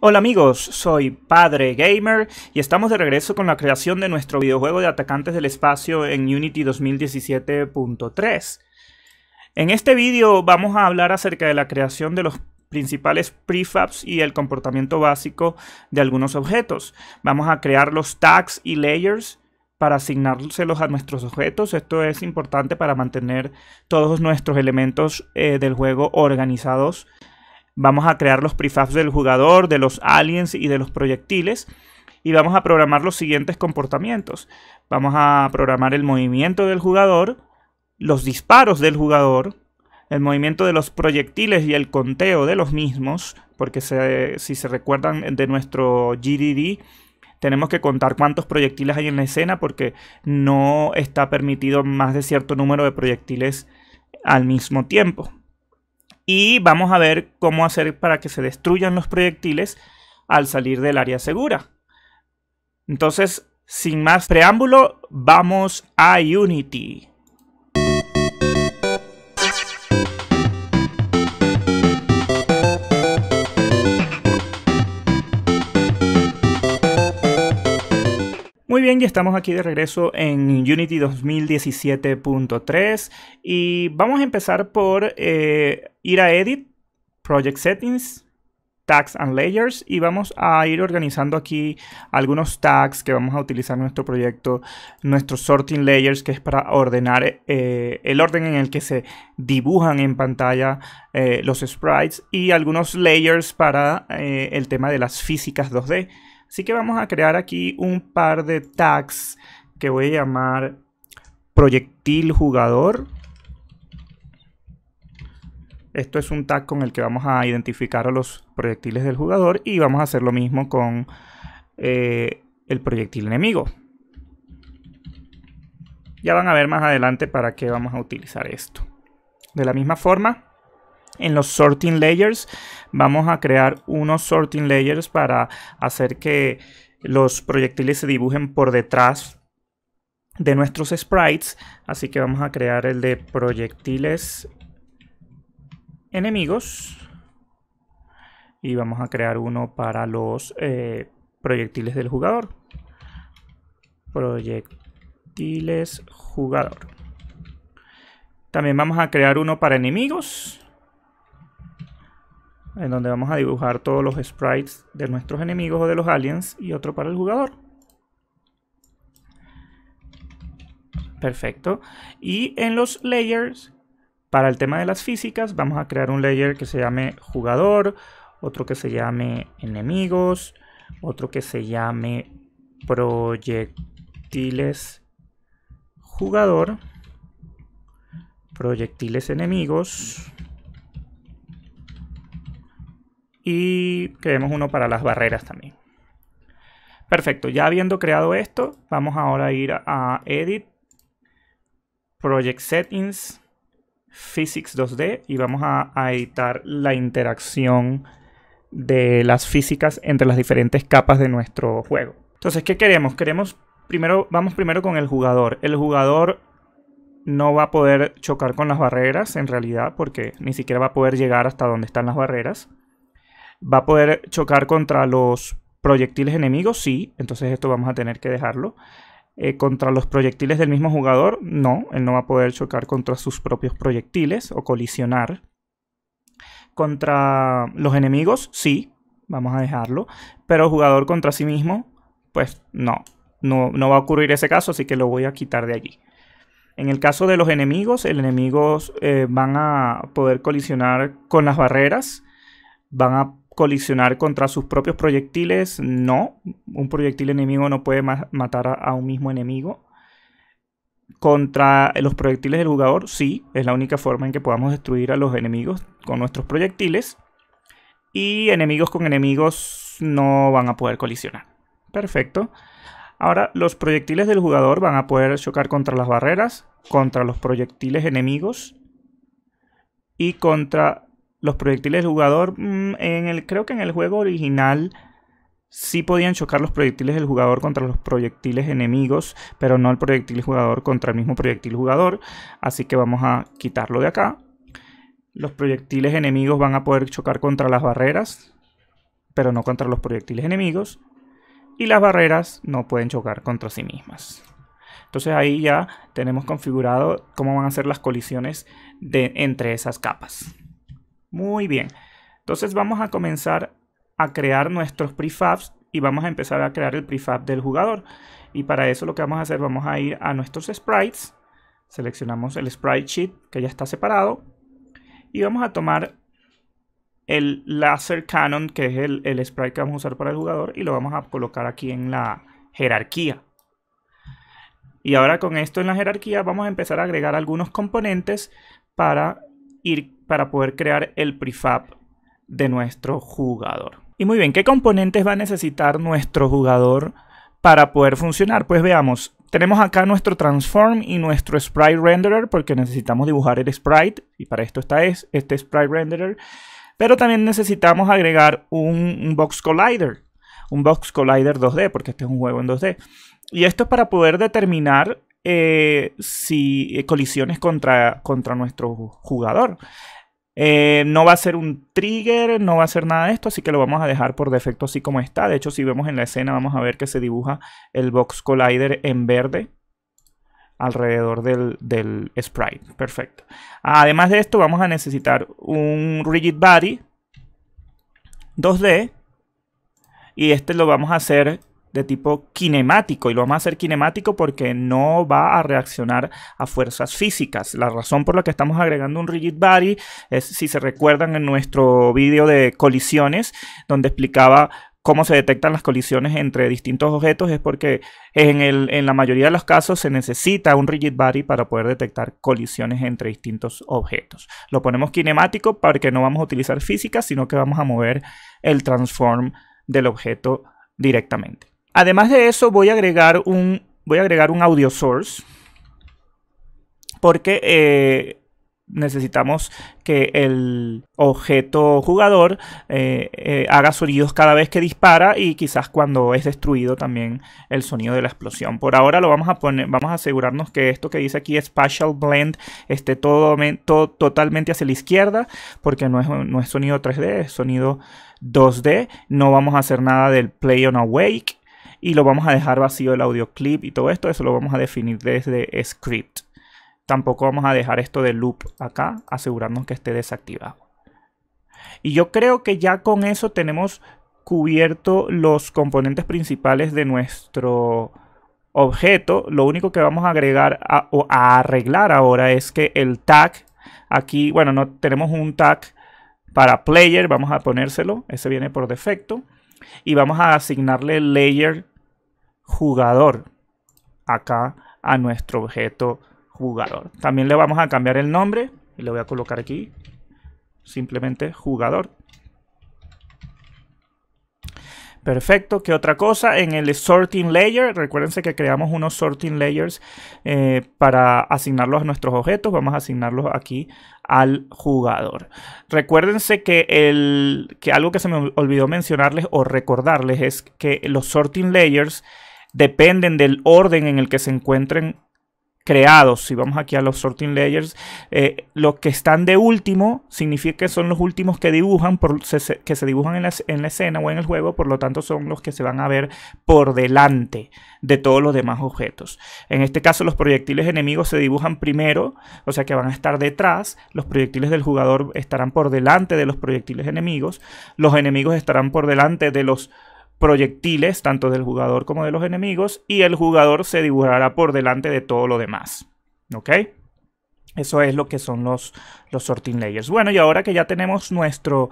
Hola amigos, soy Padre Gamer y estamos de regreso con la creación de nuestro videojuego de atacantes del espacio en Unity 2017.3. En este vídeo vamos a hablar acerca de la creación de los principales prefabs y el comportamiento básico de algunos objetos. Vamos a crear los tags y layers para asignárselos a nuestros objetos. Esto es importante para mantener todos nuestros elementos eh, del juego organizados Vamos a crear los prefabs del jugador, de los aliens y de los proyectiles. Y vamos a programar los siguientes comportamientos. Vamos a programar el movimiento del jugador, los disparos del jugador, el movimiento de los proyectiles y el conteo de los mismos, porque si se recuerdan de nuestro GDD, tenemos que contar cuántos proyectiles hay en la escena porque no está permitido más de cierto número de proyectiles al mismo tiempo y vamos a ver cómo hacer para que se destruyan los proyectiles al salir del área segura. Entonces, sin más preámbulo, vamos a Unity. Muy bien, ya estamos aquí de regreso en Unity 2017.3 y vamos a empezar por eh, ir a Edit, Project Settings, Tags and Layers y vamos a ir organizando aquí algunos tags que vamos a utilizar en nuestro proyecto, nuestro Sorting Layers que es para ordenar eh, el orden en el que se dibujan en pantalla eh, los sprites y algunos layers para el tema de las físicas 2D. Así que vamos a crear aquí un par de tags que voy a llamar proyectil jugador. Esto es un tag con el que vamos a identificar a los proyectiles del jugador y vamos a hacer lo mismo con eh, el proyectil enemigo. Ya van a ver más adelante para qué vamos a utilizar esto. De la misma forma, en los sorting layers vamos a crear unos sorting layers para hacer que los proyectiles se dibujen por detrás de nuestros sprites así que vamos a crear el de proyectiles enemigos y vamos a crear uno para los eh, proyectiles del jugador proyectiles jugador también vamos a crear uno para enemigos en donde vamos a dibujar todos los sprites de nuestros enemigos o de los aliens y otro para el jugador. Perfecto. Y en los layers, para el tema de las físicas, vamos a crear un layer que se llame jugador, otro que se llame enemigos, otro que se llame proyectiles jugador, proyectiles enemigos y creemos uno para las barreras también. Perfecto, ya habiendo creado esto, vamos ahora a ir a Edit, Project Settings, Physics 2D y vamos a, a editar la interacción de las físicas entre las diferentes capas de nuestro juego. Entonces, ¿qué queremos? Queremos primero, vamos primero con el jugador. El jugador no va a poder chocar con las barreras en realidad porque ni siquiera va a poder llegar hasta donde están las barreras. ¿Va a poder chocar contra los proyectiles enemigos? Sí, entonces esto vamos a tener que dejarlo. Eh, contra los proyectiles del mismo jugador, no, él no va a poder chocar contra sus propios proyectiles o colisionar. Contra los enemigos, sí, vamos a dejarlo. Pero jugador contra sí mismo, pues no, no, va a ocurrir ese caso, así que lo voy a quitar de allí. En el caso de los enemigos, el enemigos eh, van a poder colisionar con las barreras, van a colisionar contra sus propios proyectiles, no. Un proyectil enemigo no puede matar a un mismo enemigo. Contra los proyectiles del jugador, sí, es la única forma en que podamos destruir a los enemigos con nuestros proyectiles. Y enemigos con enemigos no van a poder colisionar. Perfecto. Ahora los proyectiles del jugador van a poder chocar contra las barreras, contra los proyectiles enemigos y contra los proyectiles del jugador. Mm, en el, creo que en el juego original sí podían chocar los proyectiles del jugador contra los proyectiles enemigos, pero no el proyectil jugador contra el mismo proyectil jugador. Así que vamos a quitarlo de acá. Los proyectiles enemigos van a poder chocar contra las barreras, pero no contra los proyectiles enemigos. Y las barreras no pueden chocar contra sí mismas. Entonces ahí ya tenemos configurado cómo van a ser las colisiones entre esas capas. Muy bien. Entonces vamos a comenzar a crear nuestros prefabs y vamos a empezar a crear el prefab del jugador. Y para eso lo que vamos a hacer, vamos a ir a nuestros sprites. Seleccionamos el sprite sheet que ya está separado. Y vamos a tomar el laser cannon, que es el, el sprite que vamos a usar para el jugador, y lo vamos a colocar aquí en la jerarquía. Y ahora con esto en la jerarquía vamos a empezar a agregar algunos componentes para ir para poder crear el prefab de nuestro jugador. Y muy bien, ¿qué componentes va a necesitar nuestro jugador para poder funcionar? Pues veamos, tenemos acá nuestro transform y nuestro sprite renderer porque necesitamos dibujar el sprite y para esto está este sprite renderer. Pero también necesitamos agregar un, box collider, un box collider 2D porque este es un juego en 2D. Y esto es para poder determinar eh, si eh, colisiones contra, contra nuestro jugador. Eh, no va a ser un trigger, no va a ser nada de esto, así que lo vamos a dejar por defecto así como está. De hecho, si vemos en la escena, vamos a ver que se dibuja el Box Collider en verde alrededor del, del sprite. Perfecto. Además de esto, vamos a necesitar un Rigid Body 2D. Y este lo vamos a hacer de tipo kinemático y lo vamos a hacer kinemático porque no va a reaccionar a fuerzas físicas. La razón por la que estamos agregando un rigid body es si se recuerdan en nuestro vídeo de colisiones donde explicaba cómo se detectan las colisiones entre distintos objetos es porque en, la mayoría de los casos se necesita un rigid body para poder detectar colisiones entre distintos objetos. Lo ponemos kinemático porque no vamos a utilizar física, sino que vamos a mover el transform del objeto directamente. Además de eso, voy a agregar un, voy a agregar un audio source porque eh, necesitamos que el objeto jugador eh, eh, haga sonidos cada vez que dispara y quizás cuando es destruido también el sonido de la explosión. Por ahora lo vamos a poner, vamos a asegurarnos que esto que dice aquí Spatial Blend esté totalmente hacia la izquierda porque no no es sonido 3D, es sonido 2D. No vamos a hacer nada del Play on Awake y lo vamos a dejar vacío el audio clip y todo esto, eso lo vamos a definir desde script. Tampoco vamos a dejar esto de loop acá, asegurarnos que esté desactivado. Y yo creo que ya con eso tenemos cubierto los componentes principales de nuestro objeto. Lo único que vamos a agregar o a arreglar ahora es que el tag, aquí, bueno, no tenemos un tag para player, vamos a ponérselo, ese viene por defecto y vamos a asignarle layer jugador acá a nuestro objeto jugador. También le vamos a cambiar el nombre y le voy a colocar aquí simplemente jugador. Perfecto. ¿Qué otra cosa? En el sorting layer, recuérdense que creamos unos sorting layers eh, para asignarlos a nuestros objetos. Vamos a asignarlos aquí al jugador. Recuérdense que, que algo que se me olvidó mencionarles o recordarles es que los sorting layers dependen del orden en el que se encuentren creados, si vamos aquí a los sorting layers, eh, los que están de último significa que son los últimos que dibujan, se, que se dibujan en la, en la, escena o en el juego, por lo tanto son los que se van a ver por delante de todos los demás objetos. En este caso los proyectiles enemigos se dibujan primero, o sea que van a estar detrás, los proyectiles del jugador estarán por delante de los proyectiles enemigos, los enemigos estarán por delante de los proyectiles, tanto del jugador como de los enemigos, y el jugador se dibujará por delante de todo lo demás. ¿Ok? Eso es lo que son los, los sorting layers. Bueno, y ahora que ya tenemos nuestro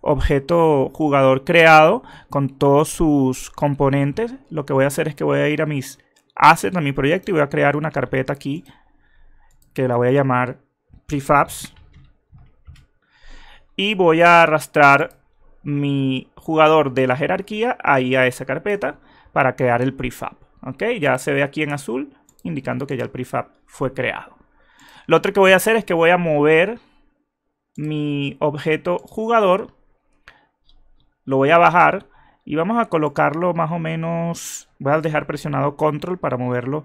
objeto jugador creado con todos sus componentes, lo que voy a hacer es que voy a ir a mis assets, a mi proyecto, y voy a crear una carpeta aquí que la voy a llamar prefabs. Y voy a arrastrar mi jugador de la jerarquía ahí a esa carpeta para crear el prefab. ¿Ok? Ya se ve aquí en azul indicando que ya el prefab fue creado. Lo otro que voy a hacer es que voy a mover mi objeto jugador. Lo voy a bajar y vamos a colocarlo más o menos... Voy a dejar presionado control para moverlo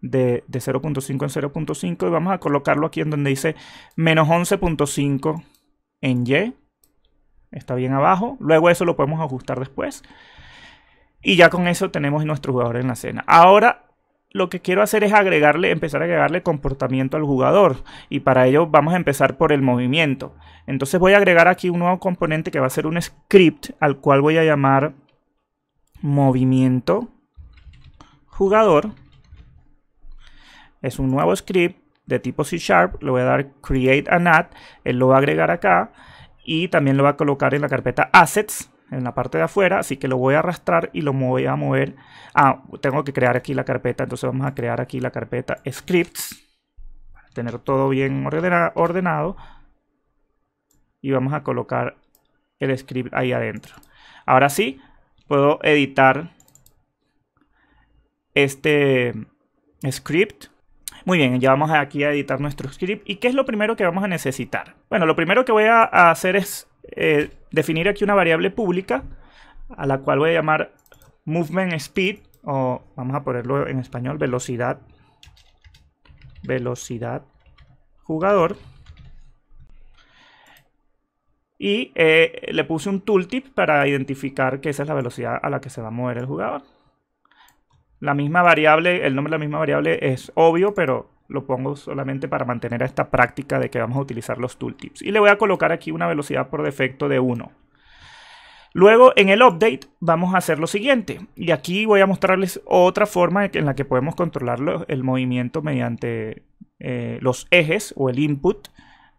de, de 0.5 en 0.5 y vamos a colocarlo aquí en donde dice menos 11.5 en Y está bien abajo. Luego eso lo podemos ajustar después. Y ya con eso tenemos nuestro jugador en la escena. Ahora lo que quiero hacer es agregarle, empezar a agregarle comportamiento al jugador. Y para ello vamos a empezar por el movimiento. Entonces voy a agregar aquí un nuevo componente que va a ser un script al cual voy a llamar movimiento jugador. Es un nuevo script de tipo C Sharp. Le voy a dar create an nat Él lo va a agregar acá y también lo voy a colocar en la carpeta assets en la parte de afuera, así que lo voy a arrastrar y lo voy a mover. Ah, tengo que crear aquí la carpeta, entonces vamos a crear aquí la carpeta scripts para tener todo bien ordenado y vamos a colocar el script ahí adentro. Ahora sí, puedo editar este script muy bien, ya vamos aquí a editar nuestro script. ¿Y qué es lo primero que vamos a necesitar? Bueno, lo primero que voy a hacer es eh, definir aquí una variable pública a la cual voy a llamar movement speed o vamos a ponerlo en español velocidad velocidad jugador y eh, le puse un tooltip para identificar que esa es la velocidad a la que se va a mover el jugador la misma variable, el nombre de la misma variable es obvio, pero lo pongo solamente para mantener esta práctica de que vamos a utilizar los tooltips. Y le voy a colocar aquí una velocidad por defecto de 1. Luego en el update vamos a hacer lo siguiente. Y aquí voy a mostrarles otra forma en la que podemos controlar el movimiento mediante eh, los ejes o el input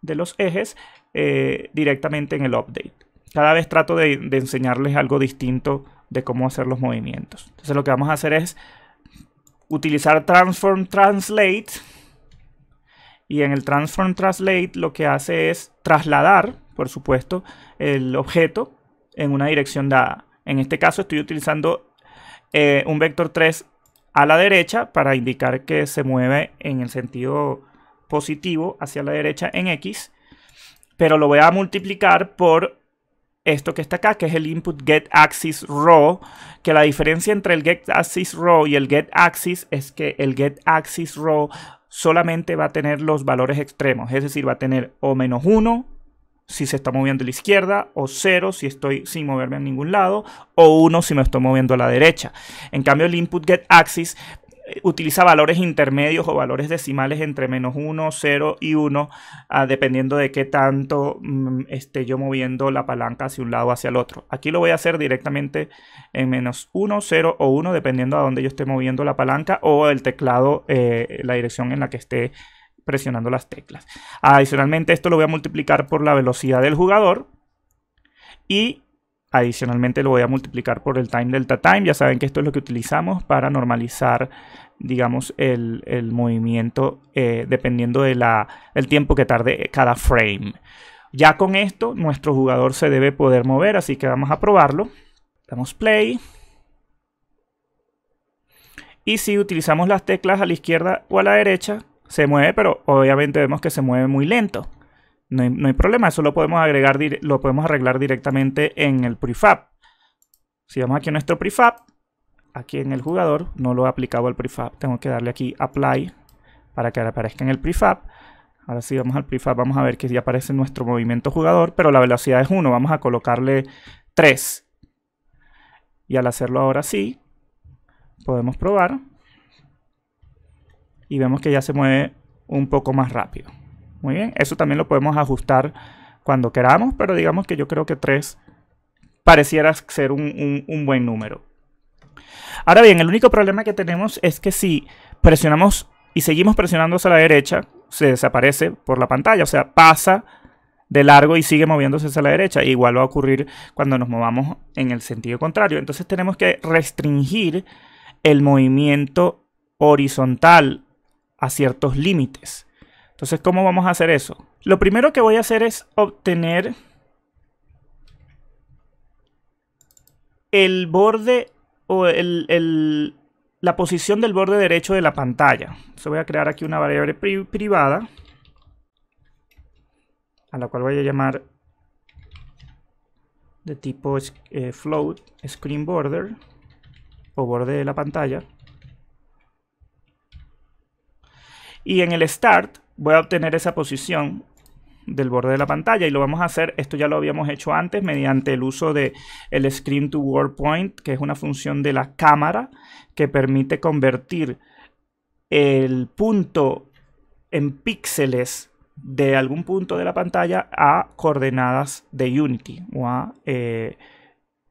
de los ejes eh, directamente en el update. Cada vez trato de, de enseñarles algo distinto de cómo hacer los movimientos. Entonces lo que vamos a hacer es utilizar Transform Translate. Y en el Transform Translate lo que hace es trasladar, por supuesto, el objeto en una dirección dada. En este caso estoy utilizando eh, un vector 3 a la derecha para indicar que se mueve en el sentido positivo hacia la derecha en X. Pero lo voy a multiplicar por esto que está acá, que es el input get axis raw, que la diferencia entre el get axis y el get axis es que el get axis raw solamente va a tener los valores extremos, es decir, va a tener o menos 1 si se está moviendo a la izquierda, o 0 si estoy sin moverme a ningún lado, o 1 si me estoy moviendo a la derecha. En cambio, el input get axis utiliza valores intermedios o valores decimales entre menos 1, 0 y 1, ah, dependiendo de qué tanto mm, esté yo moviendo la palanca hacia un lado o hacia el otro. Aquí lo voy a hacer directamente en menos 1, 0 o 1, dependiendo a dónde yo esté moviendo la palanca o el teclado, eh, la dirección en la que esté presionando las teclas. Adicionalmente, esto lo voy a multiplicar por la velocidad del jugador y Adicionalmente lo voy a multiplicar por el time delta time. Ya saben que esto es lo que utilizamos para normalizar, digamos, el, movimiento eh, dependiendo del tiempo que tarde cada frame. Ya con esto nuestro jugador se debe poder mover, así que vamos a probarlo. Damos play. Y si utilizamos las teclas a la izquierda o a la derecha, se mueve, pero obviamente vemos que se mueve muy lento. No hay, problema, eso lo podemos, agregar, lo podemos arreglar directamente en el prefab. Si vamos aquí a nuestro prefab, aquí en el jugador, no lo he aplicado al prefab, tengo que darle aquí apply para que aparezca en el prefab. Ahora si vamos al prefab, vamos a ver que ya aparece nuestro movimiento jugador, pero la velocidad es 1, vamos a colocarle 3. Y al hacerlo ahora sí, podemos probar y vemos que ya se mueve un poco más rápido. Muy bien, eso también lo podemos ajustar cuando queramos, pero digamos que yo creo que 3 pareciera ser un, buen número. Ahora bien, el único problema que tenemos es que si presionamos y seguimos presionándose a la derecha, se desaparece por la pantalla, o sea, pasa de largo y sigue moviéndose hacia la derecha. E igual va a ocurrir cuando nos movamos en el sentido contrario. Entonces tenemos que restringir el movimiento horizontal a ciertos límites. Entonces, ¿cómo vamos a hacer eso? Lo primero que voy a hacer es obtener el borde o la posición del borde derecho de la pantalla. Entonces voy a crear aquí una variable privada a la cual voy a llamar de tipo eh, float screen border o borde de la pantalla. Y en el start voy a obtener esa posición del borde de la pantalla y lo vamos a hacer, esto ya lo habíamos hecho antes mediante el uso de el screen to Point, que es una función de la cámara que permite convertir el punto en píxeles de algún punto de la pantalla a coordenadas de Unity o a eh,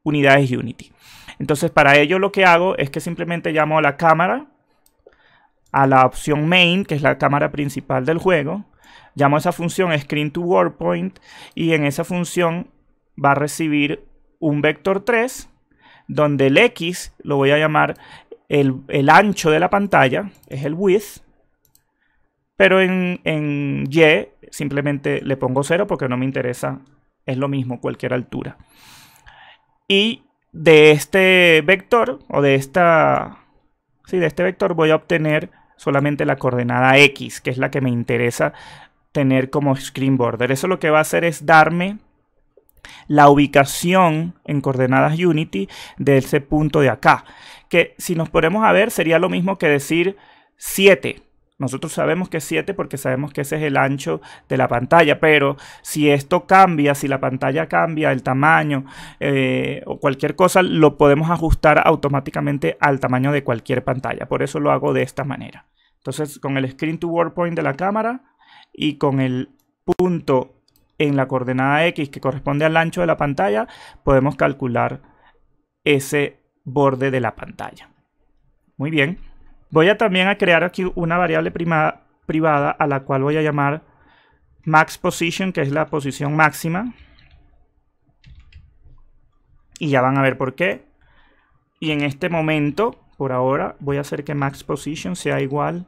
unidades Unity. Entonces para ello lo que hago es que simplemente llamo a la cámara a la opción main, que es la cámara principal del juego. Llamo a esa función screen to WordPoint y en esa función va a recibir un vector 3 donde el X lo voy a llamar el, ancho de la pantalla, es el width, pero en, en Y simplemente le pongo 0 porque no me interesa, es lo mismo cualquier altura. Y de este vector o de esta... Sí, de este vector voy a obtener solamente la coordenada X, que es la que me interesa tener como screen border. Eso lo que va a hacer es darme la ubicación en coordenadas Unity de ese punto de acá, que si nos ponemos a ver sería lo mismo que decir 7 nosotros sabemos que es 7 porque sabemos que ese es el ancho de la pantalla, pero si esto cambia, si la pantalla cambia, el tamaño eh, o cualquier cosa, lo podemos ajustar automáticamente al tamaño de cualquier pantalla. Por eso lo hago de esta manera. Entonces, con el screen to point de la cámara y con el punto en la coordenada X que corresponde al ancho de la pantalla, podemos calcular ese borde de la pantalla. Muy bien. Voy a también a crear aquí una variable privada a la cual voy a llamar max position, que es la posición máxima. Y ya van a ver por qué. Y en este momento, por ahora, voy a hacer que max sea igual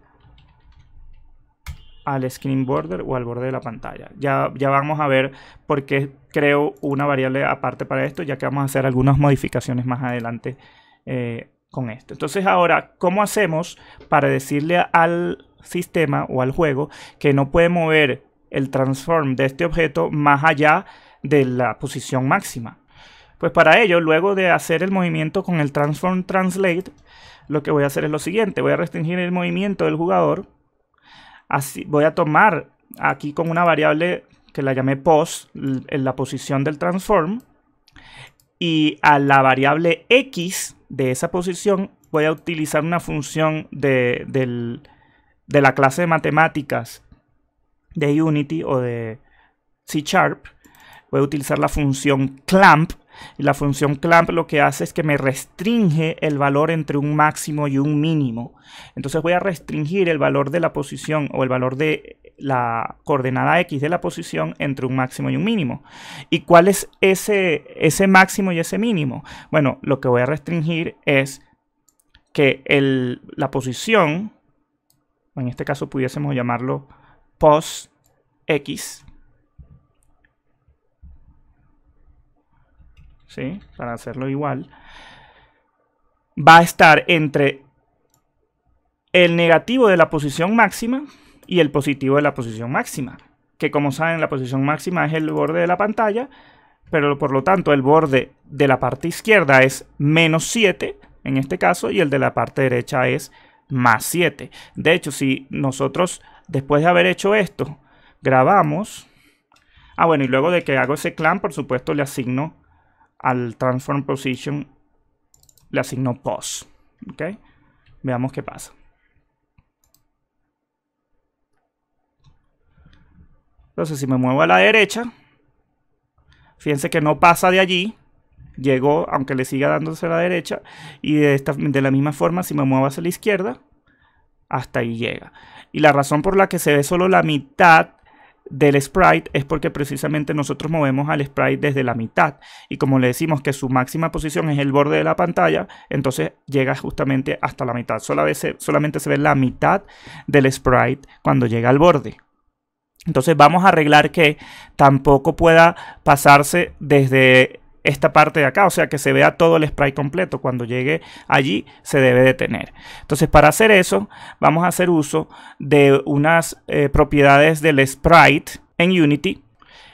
al screen border o al borde de la pantalla. Ya, ya vamos a ver por qué creo una variable aparte para esto, ya que vamos a hacer algunas modificaciones más adelante eh, con esto. Entonces ahora, ¿cómo hacemos para decirle al sistema o al juego que no puede mover el transform de este objeto más allá de la posición máxima? Pues para ello, luego de hacer el movimiento con el transform translate, lo que voy a hacer es lo siguiente, voy a restringir el movimiento del jugador, así voy a tomar aquí con una variable que la llamé pos, la posición del transform, y a la variable x de esa posición voy a utilizar una función de, la clase de matemáticas de Unity o de C Sharp. Voy a utilizar la función clamp. Y la función clamp lo que hace es que me restringe el valor entre un máximo y un mínimo. Entonces voy a restringir el valor de la posición o el valor de la coordenada X de la posición entre un máximo y un mínimo. ¿Y cuál es ese, máximo y ese mínimo? Bueno, lo que voy a restringir es que la posición, en este caso pudiésemos llamarlo pos X, ¿sí? para hacerlo igual, va a estar entre el negativo de la posición máxima y el positivo de la posición máxima, que como saben la posición máxima es el borde de la pantalla, pero por lo tanto el borde de la parte izquierda es menos 7 en este caso y el de la parte derecha es más 7. De hecho, si nosotros después de haber hecho esto grabamos, ah bueno, y luego de que hago ese clan, por supuesto le asigno al transform position, le asigno pos. ¿ok? Veamos qué pasa. Entonces, si me muevo a la derecha, fíjense que no pasa de allí. Llegó, aunque le siga dándose a la derecha. Y de, la misma forma, si me muevo hacia la izquierda, hasta ahí llega. Y la razón por la que se ve solo la mitad del sprite es porque precisamente nosotros movemos al sprite desde la mitad y como le decimos que su máxima posición es el borde de la pantalla entonces llega justamente hasta la mitad solamente se ve la mitad del sprite cuando llega al borde entonces vamos a arreglar que tampoco pueda pasarse desde esta parte de acá, o sea que se vea todo el sprite completo. Cuando llegue allí se debe detener. Entonces para hacer eso vamos a hacer uso de unas eh, propiedades del sprite en Unity.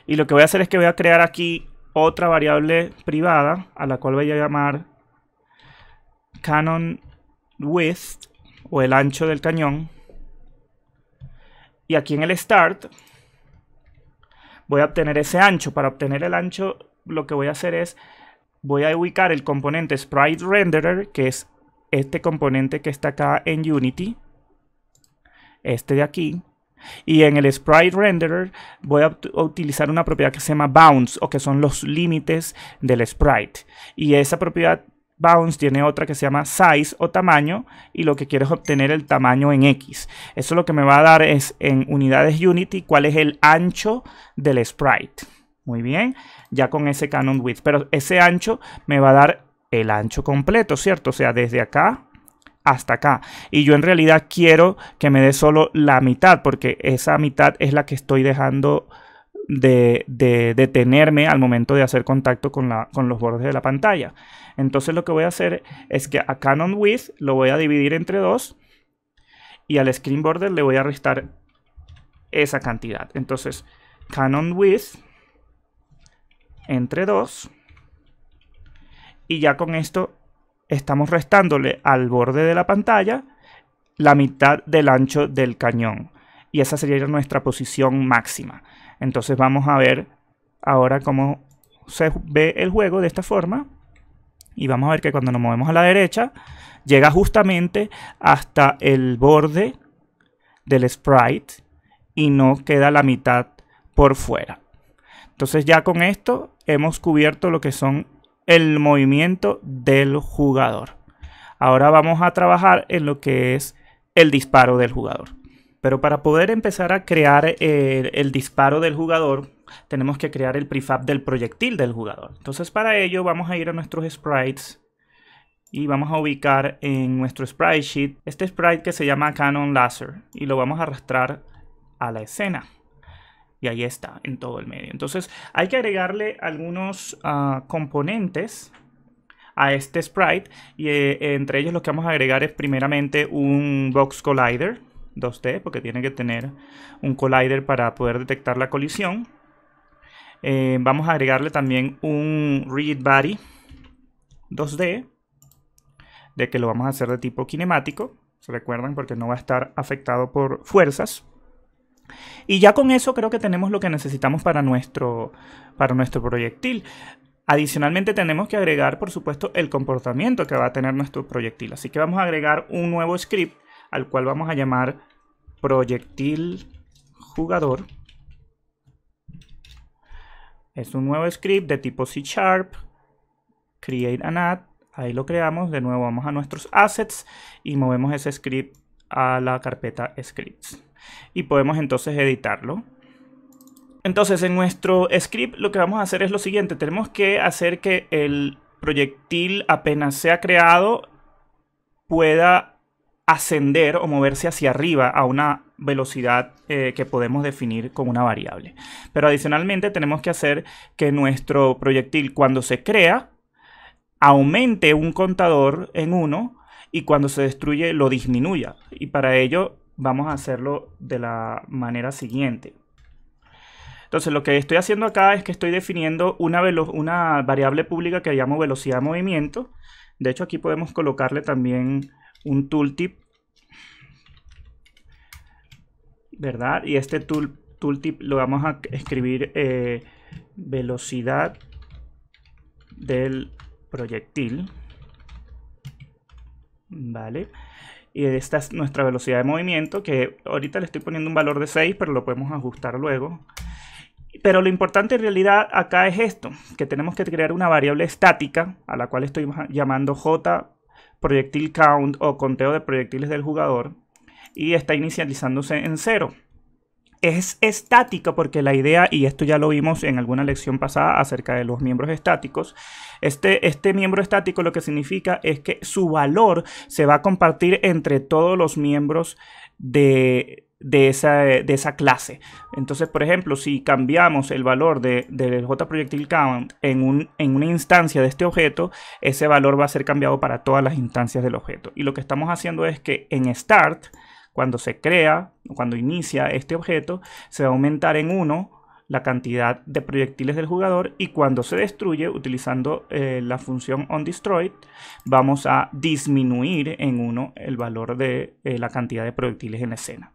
Y lo que voy a hacer es que voy a crear aquí otra variable privada a la cual voy a llamar canon width o el ancho del cañón y aquí en el Start voy a obtener ese ancho. Para obtener el ancho lo que voy a hacer es, voy a ubicar el componente Sprite Renderer, que es este componente que está acá en Unity. Este de aquí. Y en el Sprite Renderer voy a utilizar una propiedad que se llama Bounds o que son los límites del sprite. Y esa propiedad bounce tiene otra que se llama Size o tamaño y lo que quiero es obtener el tamaño en X. Eso lo que me va a dar es en unidades Unity cuál es el ancho del sprite. Muy bien, ya con ese Canon Width. Pero ese ancho me va a dar el ancho completo, ¿cierto? O sea, desde acá hasta acá. Y yo en realidad quiero que me dé solo la mitad, porque esa mitad es la que estoy dejando de, detenerme al momento de hacer contacto con, con los bordes de la pantalla. Entonces lo que voy a hacer es que a Canon Width lo voy a dividir entre 2 y al Screen Border le voy a restar esa cantidad. Entonces Canon Width entre 2 y ya con esto estamos restándole al borde de la pantalla la mitad del ancho del cañón. Y esa sería nuestra posición máxima. Entonces vamos a ver ahora cómo se ve el juego de esta forma y vamos a ver que cuando nos movemos a la derecha llega justamente hasta el borde del sprite y no queda la mitad por fuera. Entonces ya con esto hemos cubierto lo que son el movimiento del jugador. Ahora vamos a trabajar en lo que es el disparo del jugador. Pero para poder empezar a crear el, disparo del jugador, tenemos que crear el prefab del proyectil del jugador. Entonces para ello vamos a ir a nuestros sprites y vamos a ubicar en nuestro sprite sheet este sprite que se llama Canon Laser y lo vamos a arrastrar a la escena. Y ahí está, en todo el medio. Entonces hay que agregarle algunos ah, componentes a este sprite y eh, entre ellos lo que vamos a agregar es primeramente un box collider 2D porque tiene que tener un collider para poder detectar la colisión eh, vamos a agregarle también un read body 2D, de que lo vamos a hacer de tipo cinemático, se recuerdan porque no va a estar afectado por fuerzas. Y ya con eso creo que tenemos lo que necesitamos para nuestro, para nuestro proyectil. Adicionalmente tenemos que agregar, por supuesto, el comportamiento que va a tener nuestro proyectil. Así que vamos a agregar un nuevo script al cual vamos a llamar proyectil jugador. Es un nuevo script de tipo C Sharp. Create an ad. Ahí lo creamos. De nuevo vamos a nuestros assets y movemos ese script a la carpeta scripts. Y podemos entonces editarlo. Entonces en nuestro script lo que vamos a hacer es lo siguiente. Tenemos que hacer que el proyectil apenas sea creado pueda ascender o moverse hacia arriba a una velocidad eh, que podemos definir con una variable. Pero adicionalmente tenemos que hacer que nuestro proyectil cuando se crea aumente un contador en uno y cuando se destruye lo disminuya. Y para ello vamos a hacerlo de la manera siguiente. Entonces lo que estoy haciendo acá es que estoy definiendo una, una variable pública que llamo velocidad de movimiento. De hecho aquí podemos colocarle también un tooltip ¿verdad? Y este tool, tooltip lo vamos a escribir eh, velocidad del proyectil, ¿vale? Y esta es nuestra velocidad de movimiento, que ahorita le estoy poniendo un valor de 6, pero lo podemos ajustar luego. Pero lo importante en realidad acá es esto, que tenemos que crear una variable estática, a la cual estoy llamando j proyectil count o conteo de proyectiles del jugador, y está inicializándose en cero. Es estática porque la idea, y esto ya lo vimos en alguna lección pasada acerca de los miembros estáticos, este, este miembro estático lo que significa es que su valor se va a compartir entre todos los miembros de, de esa, clase. Entonces, por ejemplo, si cambiamos el valor del de J Count un, en, una instancia de este objeto, ese valor va a ser cambiado para todas las instancias del objeto. Y lo que estamos haciendo es que en Start cuando se crea, o cuando inicia este objeto, se va a aumentar en 1 la cantidad de proyectiles del jugador y cuando se destruye utilizando eh, la función onDestroyed vamos a disminuir en 1 el valor de eh, la cantidad de proyectiles en la escena.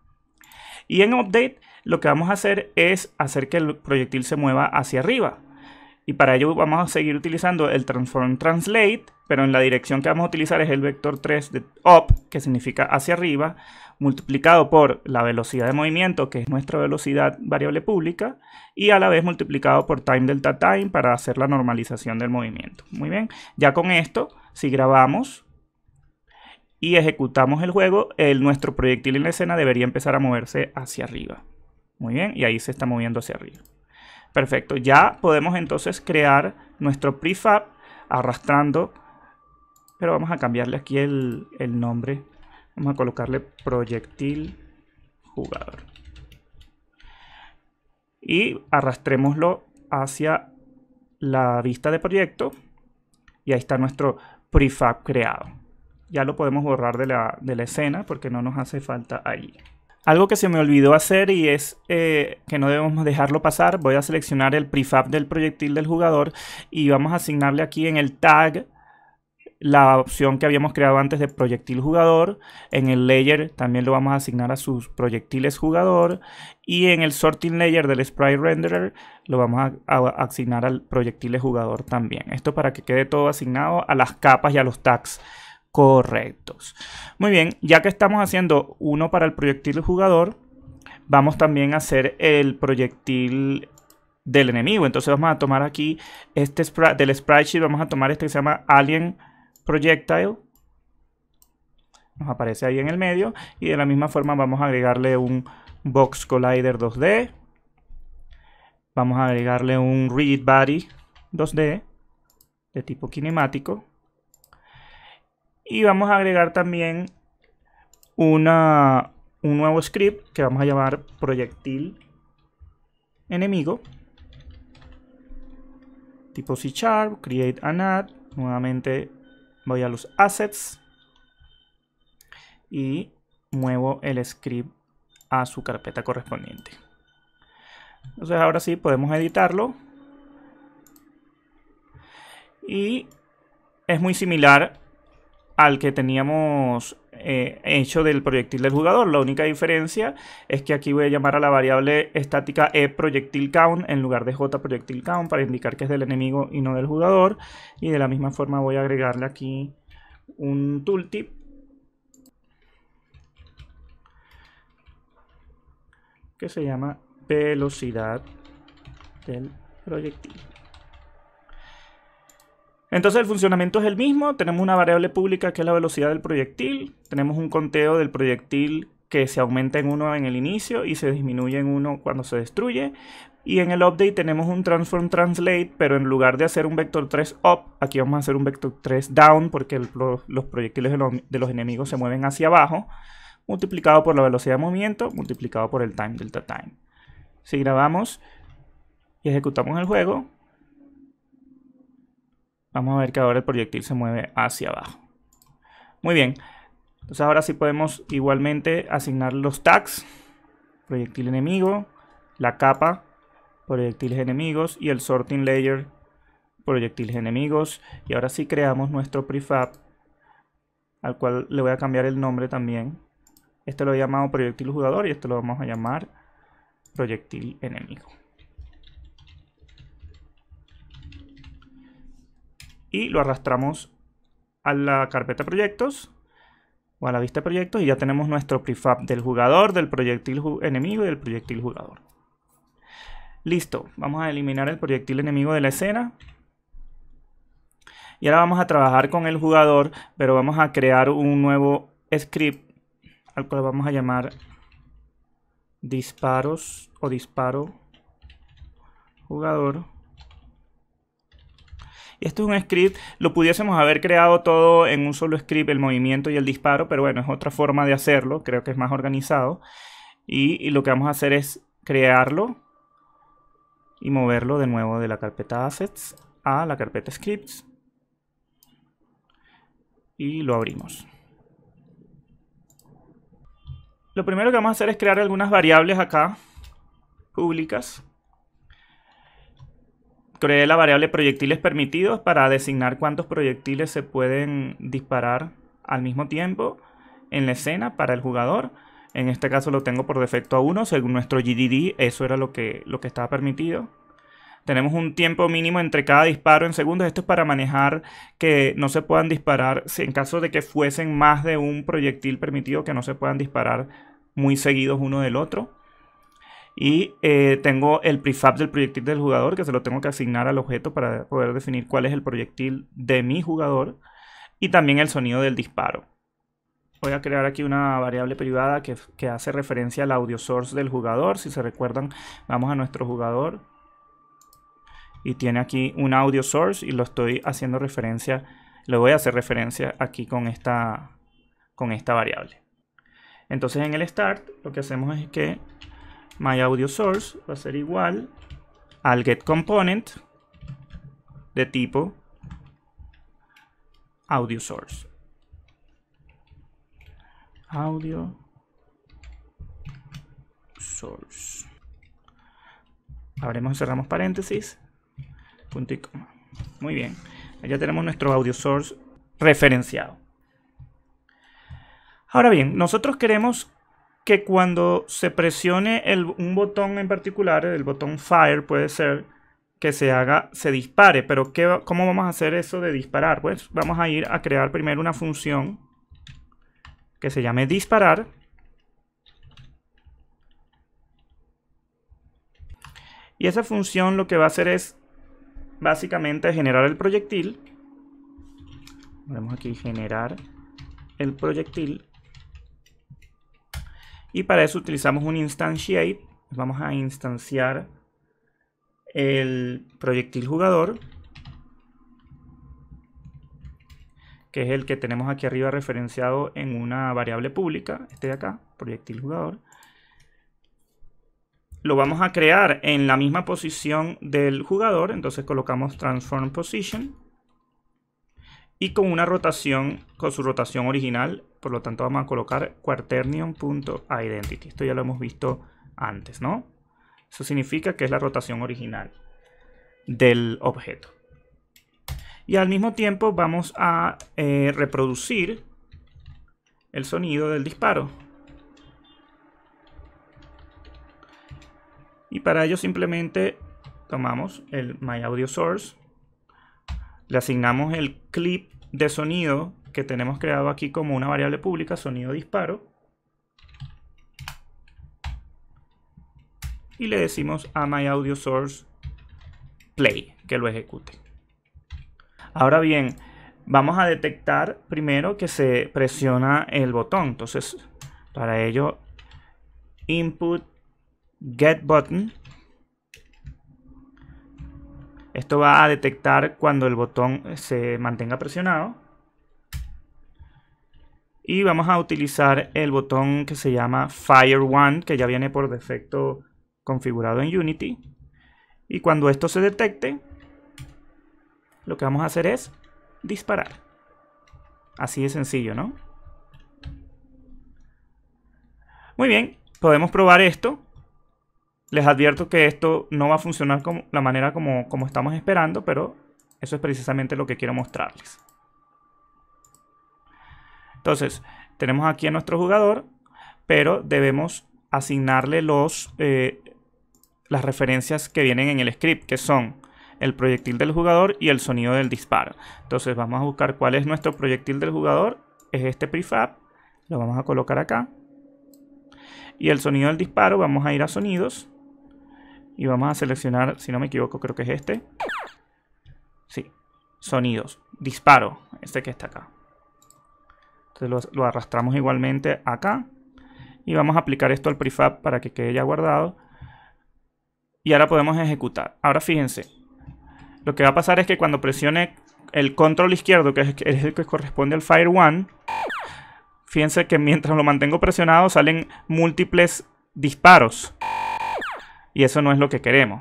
Y en update lo que vamos a hacer es hacer que el proyectil se mueva hacia arriba. Y para ello vamos a seguir utilizando el transform translate, pero en la dirección que vamos a utilizar es el vector 3 de up, que significa hacia arriba, multiplicado por la velocidad de movimiento, que es nuestra velocidad variable pública, y a la vez multiplicado por time delta time para hacer la normalización del movimiento. Muy bien, ya con esto, si grabamos y ejecutamos el juego, nuestro proyectil en la escena debería empezar a moverse hacia arriba. Muy bien, y ahí se está moviendo hacia arriba. Perfecto, ya podemos entonces crear nuestro prefab arrastrando, pero vamos a cambiarle aquí el, el nombre Vamos a colocarle proyectil jugador. Y arrastrémoslo hacia la vista de proyecto. Y ahí está nuestro prefab creado. Ya lo podemos borrar de la, escena porque no nos hace falta ahí. Algo que se me olvidó hacer y es eh, que no debemos dejarlo pasar. Voy a seleccionar el prefab del proyectil del jugador y vamos a asignarle aquí en el tag la opción que habíamos creado antes de proyectil jugador. En el layer también lo vamos a asignar a sus proyectiles jugador. Y en el sorting layer del sprite renderer lo vamos a, asignar al proyectiles jugador también. Esto para que quede todo asignado a las capas y a los tags correctos. Muy bien, ya que estamos haciendo uno para el proyectil jugador, vamos también a hacer el proyectil del enemigo. Entonces vamos a tomar aquí este del sheet vamos a tomar este que se llama Alien projectile. Nos aparece ahí en el medio. Y de la misma forma vamos a agregarle un box collider 2D. Vamos a agregarle un read body 2D de tipo kinemático. Y vamos a agregar también una, un nuevo script que vamos a llamar proyectil enemigo. Tipo c create an add, nuevamente Voy a los assets y muevo el script a su carpeta correspondiente. Entonces ahora sí podemos editarlo. Y es muy similar al que teníamos eh, hecho del proyectil del jugador. La única diferencia es que aquí voy a llamar a la variable estática e proyectil en lugar de j proyectil count para indicar que es del enemigo y no del jugador. Y de la misma forma voy a agregarle aquí un tooltip. que se llama velocidad del proyectil. Entonces el funcionamiento es el mismo, tenemos una variable pública que es la velocidad del proyectil, tenemos un conteo del proyectil que se aumenta en 1 en el inicio y se disminuye en uno cuando se destruye. Y en el update tenemos un transform translate, pero en lugar de hacer un vector 3 up, aquí vamos a hacer un vector 3 down porque los proyectiles de los, de los enemigos se mueven hacia abajo, multiplicado por la velocidad de movimiento, multiplicado por el time delta time. Si grabamos y ejecutamos el juego, Vamos a ver que ahora el proyectil se mueve hacia abajo. Muy bien. Entonces ahora sí podemos igualmente asignar los tags. Proyectil enemigo, la capa, proyectiles enemigos y el sorting layer, proyectiles enemigos. Y ahora sí creamos nuestro prefab, al cual le voy a cambiar el nombre también. Este lo he llamado proyectil jugador y este lo vamos a llamar proyectil enemigo. y lo arrastramos a la carpeta proyectos o a la vista proyectos y ya tenemos nuestro prefab del jugador, del proyectil enemigo y del proyectil jugador. Listo, vamos a eliminar el proyectil enemigo de la escena. Y ahora vamos a trabajar con el jugador, pero vamos a crear un nuevo script al cual vamos a llamar disparos o disparo jugador. Esto es un script, lo pudiésemos haber creado todo en un solo script, el movimiento y el disparo, pero bueno, es otra forma de hacerlo, creo que es más organizado. Y, y lo que vamos a hacer es crearlo y moverlo de nuevo de la carpeta assets a la carpeta scripts. Y lo abrimos. Lo primero que vamos a hacer es crear algunas variables acá, públicas creé la variable proyectiles permitidos para designar cuántos proyectiles se pueden disparar al mismo tiempo en la escena para el jugador. En este caso lo tengo por defecto a 1, según nuestro GDD eso era lo que, lo que estaba permitido. Tenemos un tiempo mínimo entre cada disparo en segundos. Esto es para manejar que no se puedan disparar, en caso de que fuesen más de un proyectil permitido, que no se puedan disparar muy seguidos uno del otro. Y eh, tengo el prefab del proyectil del jugador, que se lo tengo que asignar al objeto para poder definir cuál es el proyectil de mi jugador. Y también el sonido del disparo. Voy a crear aquí una variable privada que, hace referencia al audio source del jugador. Si se recuerdan, vamos a nuestro jugador. Y tiene aquí un audio source y lo estoy haciendo referencia. Le voy a hacer referencia aquí con esta, con esta variable. Entonces en el start lo que hacemos es que my audio source va a ser igual al get component de tipo audio source. Audio source. Abremos y cerramos paréntesis. Punto y coma. Muy bien. Ya tenemos nuestro audio source referenciado. Ahora bien, nosotros queremos que cuando se presione un botón en particular, el botón fire puede ser que se haga, se dispare. Pero ¿cómo vamos a hacer eso de disparar? Pues vamos a ir a crear primero una función que se llame disparar. Y esa función lo que va a hacer es básicamente generar el proyectil. Vamos aquí generar el proyectil. Y para eso utilizamos un instantiate. Vamos a instanciar el proyectil jugador. Que es el que tenemos aquí arriba referenciado en una variable pública. Este de acá, proyectil jugador. Lo vamos a crear en la misma posición del jugador. Entonces colocamos transform position y con una rotación, con su rotación original, por lo tanto vamos a colocar quaternion.identity. Esto ya lo hemos visto antes, ¿no? Eso significa que es la rotación original del objeto. Y al mismo tiempo vamos a eh, reproducir el sonido del disparo. Y para ello simplemente tomamos el My Audio Source le asignamos el clip de sonido que tenemos creado aquí como una variable pública, sonido disparo. Y le decimos a my audio source play que lo ejecute. Ahora bien, vamos a detectar primero que se presiona el botón. Entonces, para ello, input get button esto va a detectar cuando el botón se mantenga presionado. Y vamos a utilizar el botón que se llama Fire One, que ya viene por defecto configurado en Unity. Y cuando esto se detecte, lo que vamos a hacer es disparar. Así de sencillo, ¿no? Muy bien, podemos probar esto. Les advierto que esto no va a funcionar como la manera como, como estamos esperando, pero eso es precisamente lo que quiero mostrarles. Entonces, tenemos aquí a nuestro jugador, pero debemos asignarle los, eh, las referencias que vienen en el script, que son el proyectil del jugador y el sonido del disparo. Entonces vamos a buscar cuál es nuestro proyectil del jugador. Es este prefab. Lo vamos a colocar acá. Y el sonido del disparo, vamos a ir a sonidos. Y vamos a seleccionar, si no me equivoco, creo que es este. Sí, sonidos, disparo, este que está acá. Entonces lo, arrastramos igualmente acá. Y vamos a aplicar esto al prefab para que quede ya guardado. Y ahora podemos ejecutar. Ahora fíjense, lo que va a pasar es que cuando presione el control izquierdo, que es el que corresponde al Fire One, fíjense que mientras lo mantengo presionado salen múltiples disparos y eso no es lo que queremos.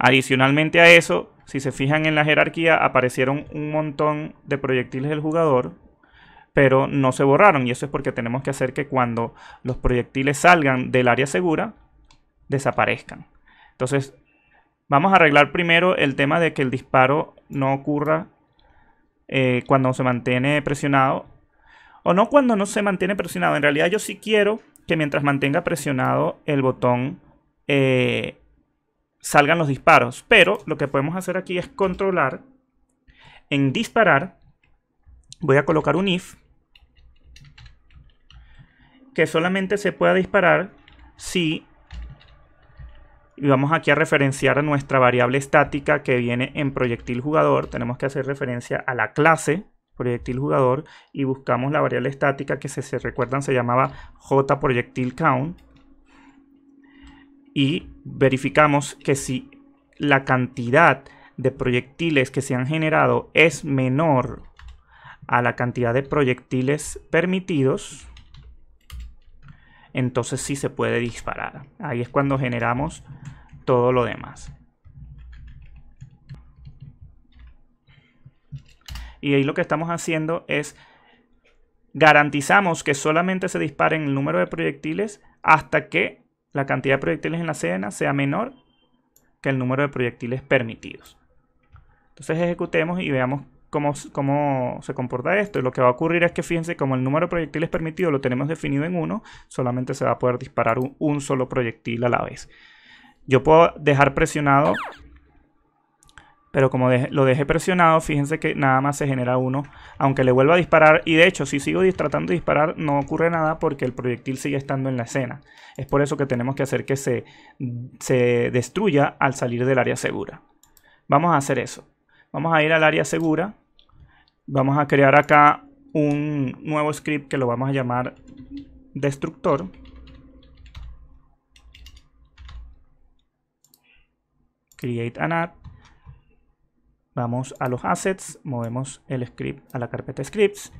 Adicionalmente a eso, si se fijan en la jerarquía, aparecieron un montón de proyectiles del jugador, pero no se borraron. Y eso es porque tenemos que hacer que cuando los proyectiles salgan del área segura, desaparezcan. Entonces, vamos a arreglar primero el tema de que el disparo no ocurra eh, cuando se mantiene presionado. O no cuando no se mantiene presionado. En realidad yo sí quiero que mientras mantenga presionado el botón eh, salgan los disparos. Pero lo que podemos hacer aquí es controlar. En disparar voy a colocar un if que solamente se pueda disparar si y vamos aquí a referenciar a nuestra variable estática que viene en proyectil jugador. Tenemos que hacer referencia a la clase proyectil jugador y buscamos la variable estática que se, recuerdan se llamaba j proyectil count y verificamos que si la cantidad de proyectiles que se han generado es menor a la cantidad de proyectiles permitidos, entonces sí se puede disparar. Ahí es cuando generamos todo lo demás. Y ahí lo que estamos haciendo es garantizamos que solamente se disparen el número de proyectiles hasta que la cantidad de proyectiles en la escena sea menor que el número de proyectiles permitidos. Entonces ejecutemos y veamos cómo, cómo se comporta esto. lo que va a ocurrir es que fíjense, como el número de proyectiles permitidos lo tenemos definido en 1, solamente se va a poder disparar un solo proyectil a la vez. Yo puedo dejar presionado pero como lo dejé presionado, fíjense que nada más se genera uno, aunque le vuelva a disparar, y de hecho si sigo tratando de disparar no ocurre nada porque el proyectil sigue estando en la escena. Es por eso que tenemos que hacer que se, se destruya al salir del área segura. Vamos a hacer eso. Vamos a ir al área segura. Vamos a crear acá un nuevo script que lo vamos a llamar destructor. Create an app Vamos a los assets, movemos el script a la carpeta scripts.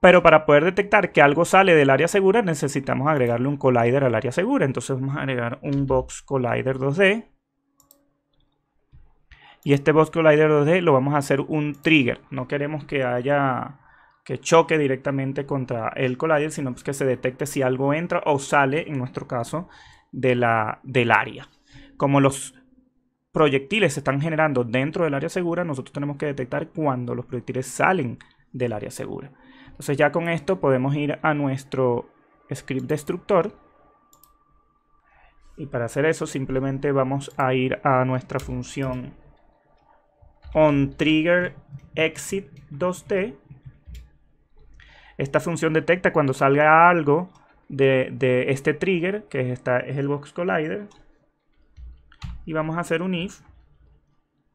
Pero para poder detectar que algo sale del área segura necesitamos agregarle un collider al área segura. Entonces vamos a agregar un box collider 2D. Y este box collider 2D lo vamos a hacer un trigger. No queremos que haya que choque directamente contra el collider, sino pues que se detecte si algo entra o sale, en nuestro caso, de la, del área. Como los proyectiles se están generando dentro del área segura, nosotros tenemos que detectar cuando los proyectiles salen del área segura. Entonces ya con esto podemos ir a nuestro script destructor. Y para hacer eso simplemente vamos a ir a nuestra función onTriggerExit2t. Esta función detecta cuando salga algo de, este trigger, que es, es el box collider y vamos a hacer un if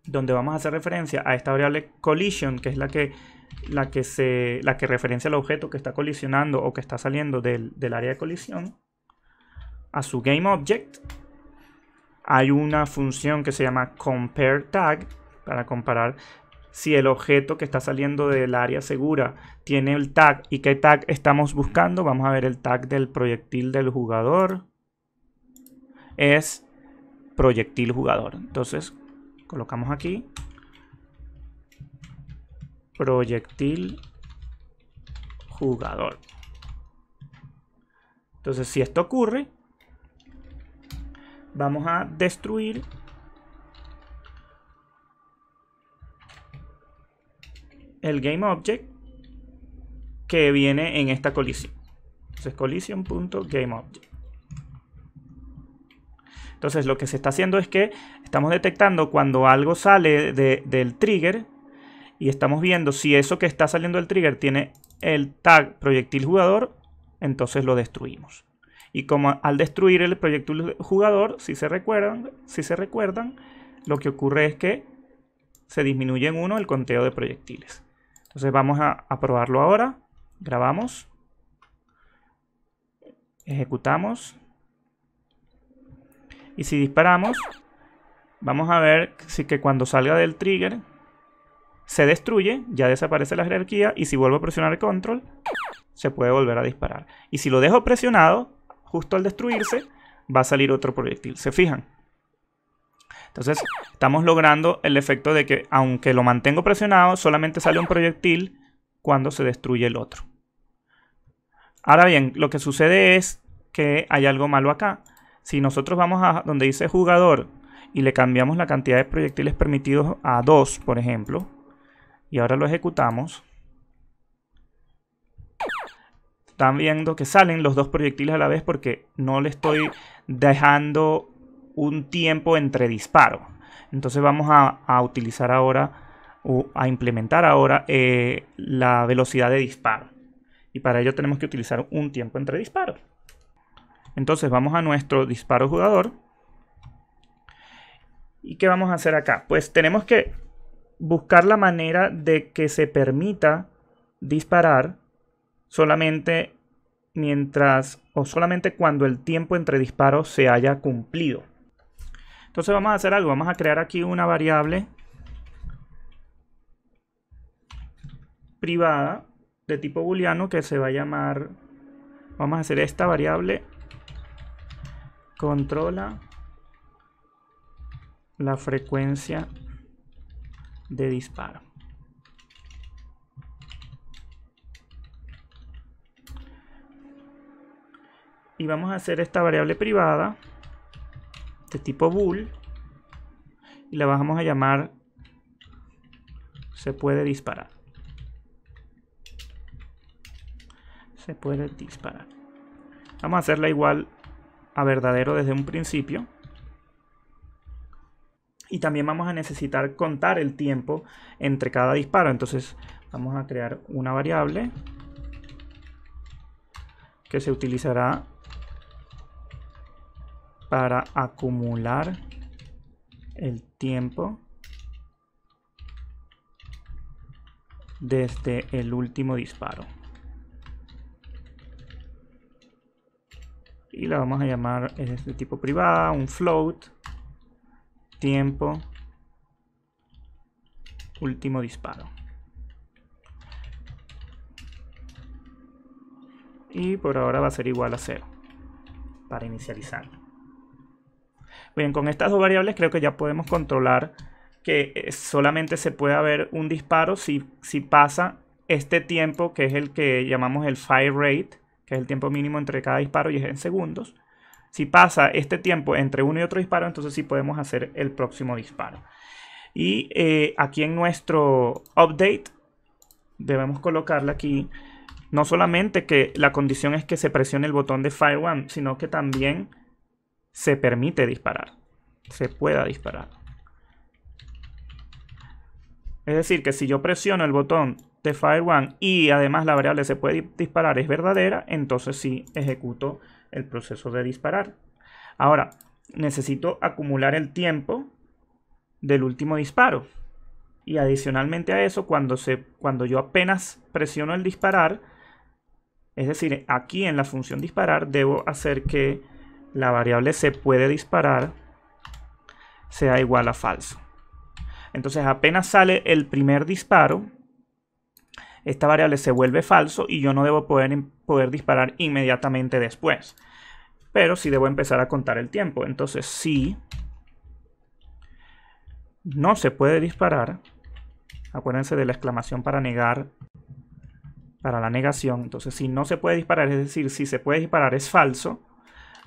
donde vamos a hacer referencia a esta variable collision, que es la que, la que, se, la que referencia al objeto que está colisionando o que está saliendo del, del área de colisión, a su GameObject. Hay una función que se llama compareTag para comparar si el objeto que está saliendo del área segura tiene el tag y qué tag estamos buscando. Vamos a ver el tag del proyectil del jugador. Es proyectil jugador. Entonces, colocamos aquí proyectil jugador. Entonces, si esto ocurre, vamos a destruir el game object que viene en esta colisión. Entonces, object. Entonces lo que se está haciendo es que estamos detectando cuando algo sale del trigger y estamos viendo si eso que está saliendo del trigger tiene el tag proyectil jugador, entonces lo destruimos. Y como al destruir el proyectil jugador, si se recuerdan, si se recuerdan lo que ocurre es que se disminuye en uno el conteo de proyectiles. Entonces vamos a probarlo ahora. Grabamos. Ejecutamos. Y si disparamos, vamos a ver si que cuando salga del trigger se destruye, ya desaparece la jerarquía y si vuelvo a presionar el control, se puede volver a disparar. Y si lo dejo presionado, justo al destruirse, va a salir otro proyectil. ¿Se fijan? Entonces, estamos logrando el efecto de que aunque lo mantengo presionado, solamente sale un proyectil cuando se destruye el otro. Ahora bien, lo que sucede es que hay algo malo acá si nosotros vamos a donde dice jugador y le cambiamos la cantidad de proyectiles permitidos a 2, por ejemplo, y ahora lo ejecutamos, están viendo que salen los dos proyectiles a la vez porque no le estoy dejando un tiempo entre disparo. Entonces vamos a, utilizar ahora o a implementar ahora eh, la velocidad de disparo. Y para ello tenemos que utilizar un tiempo entre disparos. Entonces vamos a nuestro disparo jugador. ¿Y qué vamos a hacer acá? Pues tenemos que buscar la manera de que se permita disparar solamente mientras o solamente cuando el tiempo entre disparos se haya cumplido. Entonces vamos a hacer algo, vamos a crear aquí una variable privada de tipo booleano que se va a llamar, vamos a hacer esta variable controla la frecuencia de disparo. Y vamos a hacer esta variable privada de tipo bool y la vamos a llamar se puede disparar. Se puede disparar. Vamos a hacerla igual a verdadero desde un principio. Y también vamos a necesitar contar el tiempo entre cada disparo. Entonces vamos a crear una variable que se utilizará para acumular el tiempo desde el último disparo. y la vamos a llamar es de este tipo privada, un float, tiempo, último disparo. Y por ahora va a ser igual a cero para inicializar. Bien, con estas dos variables creo que ya podemos controlar que eh, solamente se puede haber un disparo si, si pasa este tiempo que es el que llamamos el fire rate que es el tiempo mínimo entre cada disparo y es en segundos. Si pasa este tiempo entre uno y otro disparo, entonces sí podemos hacer el próximo disparo. Y eh, aquí en nuestro update debemos colocarle aquí no solamente que la condición es que se presione el botón de Fire One, sino que también se permite disparar, se pueda disparar. Es decir, que si yo presiono el botón de fire One y además la variable se puede disparar es verdadera, entonces sí ejecuto el proceso de disparar. Ahora, necesito acumular el tiempo del último disparo. Y adicionalmente a eso, cuando, se, cuando yo apenas presiono el disparar, es decir, aquí en la función disparar debo hacer que la variable se puede disparar sea igual a falso. Entonces apenas sale el primer disparo, esta variable se vuelve falso y yo no debo poder, poder disparar inmediatamente después. Pero sí debo empezar a contar el tiempo. Entonces, si no se puede disparar, acuérdense de la exclamación para negar, para la negación. Entonces, si no se puede disparar, es decir, si se puede disparar es falso,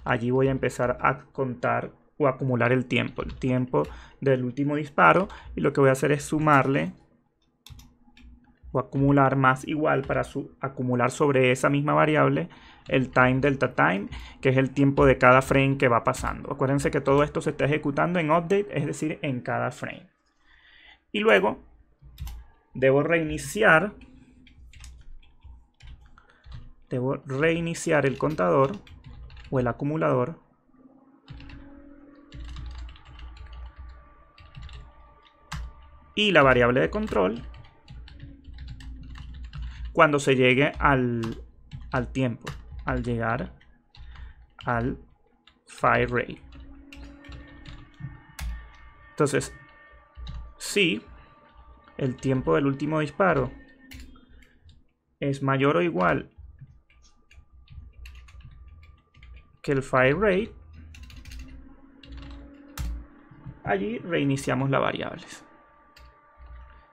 allí voy a empezar a contar o acumular el tiempo, el tiempo del último disparo y lo que voy a hacer es sumarle acumular más igual para su, acumular sobre esa misma variable el time delta time, que es el tiempo de cada frame que va pasando. Acuérdense que todo esto se está ejecutando en update, es decir, en cada frame. Y luego debo reiniciar debo reiniciar el contador o el acumulador y la variable de control cuando se llegue al, al tiempo, al llegar al fire rate. Entonces, si el tiempo del último disparo es mayor o igual que el fire rate, allí reiniciamos las variables.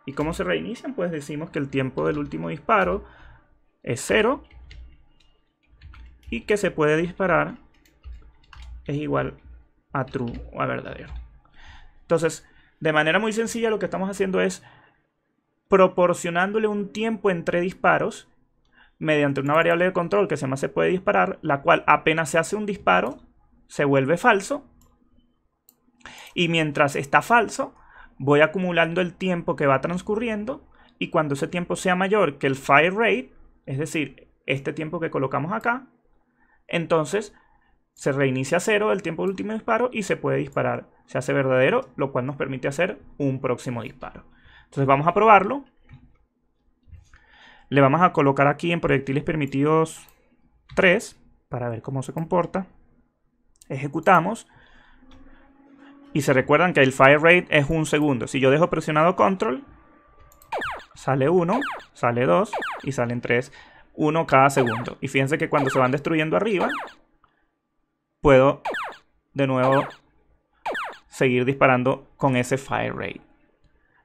¿Y cómo se reinician? Pues decimos que el tiempo del último disparo es cero y que se puede disparar es igual a true o a verdadero. Entonces, de manera muy sencilla lo que estamos haciendo es proporcionándole un tiempo entre disparos mediante una variable de control que se llama se puede disparar, la cual apenas se hace un disparo, se vuelve falso. Y mientras está falso, voy acumulando el tiempo que va transcurriendo y cuando ese tiempo sea mayor que el fire rate, es decir, este tiempo que colocamos acá, entonces se reinicia a cero el tiempo del último disparo y se puede disparar. Se hace verdadero, lo cual nos permite hacer un próximo disparo. Entonces vamos a probarlo. Le vamos a colocar aquí en proyectiles permitidos 3 para ver cómo se comporta. Ejecutamos. Y se recuerdan que el fire rate es un segundo. Si yo dejo presionado control, sale uno, sale dos y salen tres. Uno cada segundo. Y fíjense que cuando se van destruyendo arriba, puedo de nuevo seguir disparando con ese fire rate.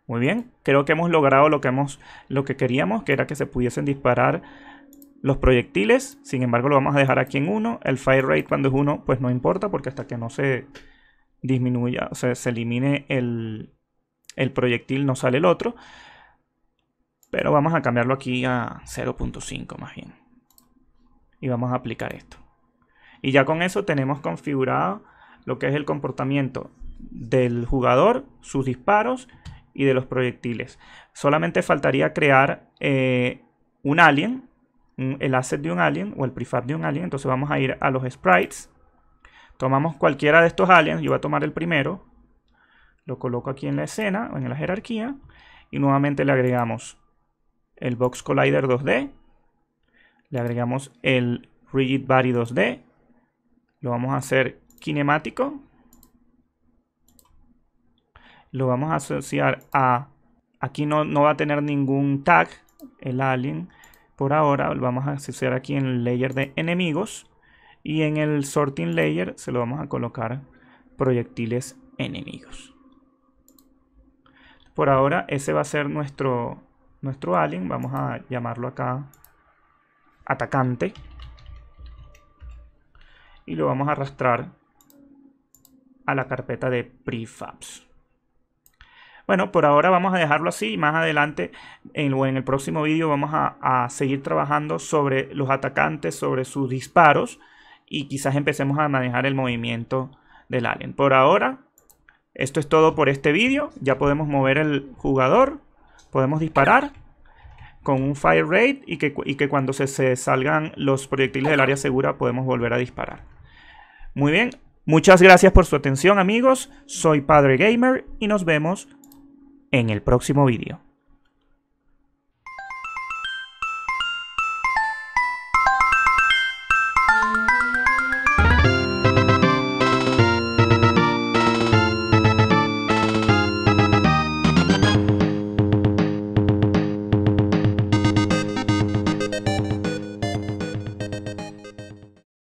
Muy bien, creo que hemos logrado lo que, hemos, lo que queríamos, que era que se pudiesen disparar los proyectiles. Sin embargo, lo vamos a dejar aquí en uno. El fire rate cuando es uno, pues no importa, porque hasta que no se disminuya, o sea, se elimine el, proyectil, no sale el otro. Pero vamos a cambiarlo aquí a 0.5 más bien. Y vamos a aplicar esto. Y ya con eso tenemos configurado lo que es el comportamiento del jugador, sus disparos y de los proyectiles. Solamente faltaría crear eh, un alien, el asset de un alien o el prefab de un alien. Entonces vamos a ir a los sprites Tomamos cualquiera de estos aliens, yo voy a tomar el primero, lo coloco aquí en la escena, en la jerarquía, y nuevamente le agregamos el Box Collider 2D, le agregamos el Rigid Body 2D, lo vamos a hacer kinemático, lo vamos a asociar a, aquí no, no va a tener ningún tag, el alien, por ahora, lo vamos a asociar aquí en el layer de enemigos, y en el sorting layer se lo vamos a colocar proyectiles enemigos. Por ahora ese va a ser nuestro, nuestro alien. Vamos a llamarlo acá atacante. Y lo vamos a arrastrar a la carpeta de prefabs. Bueno, por ahora vamos a dejarlo así. Más adelante, en, en el próximo vídeo, vamos a seguir trabajando sobre los atacantes, sobre sus disparos y quizás empecemos a manejar el movimiento del alien. Por ahora, esto es todo por este vídeo. Ya podemos mover el jugador, podemos disparar con un fire rate y que, que cuando se, se salgan los proyectiles del área segura podemos volver a disparar. Muy bien, muchas gracias por su atención amigos. Soy Padre Gamer y nos vemos en el próximo vídeo.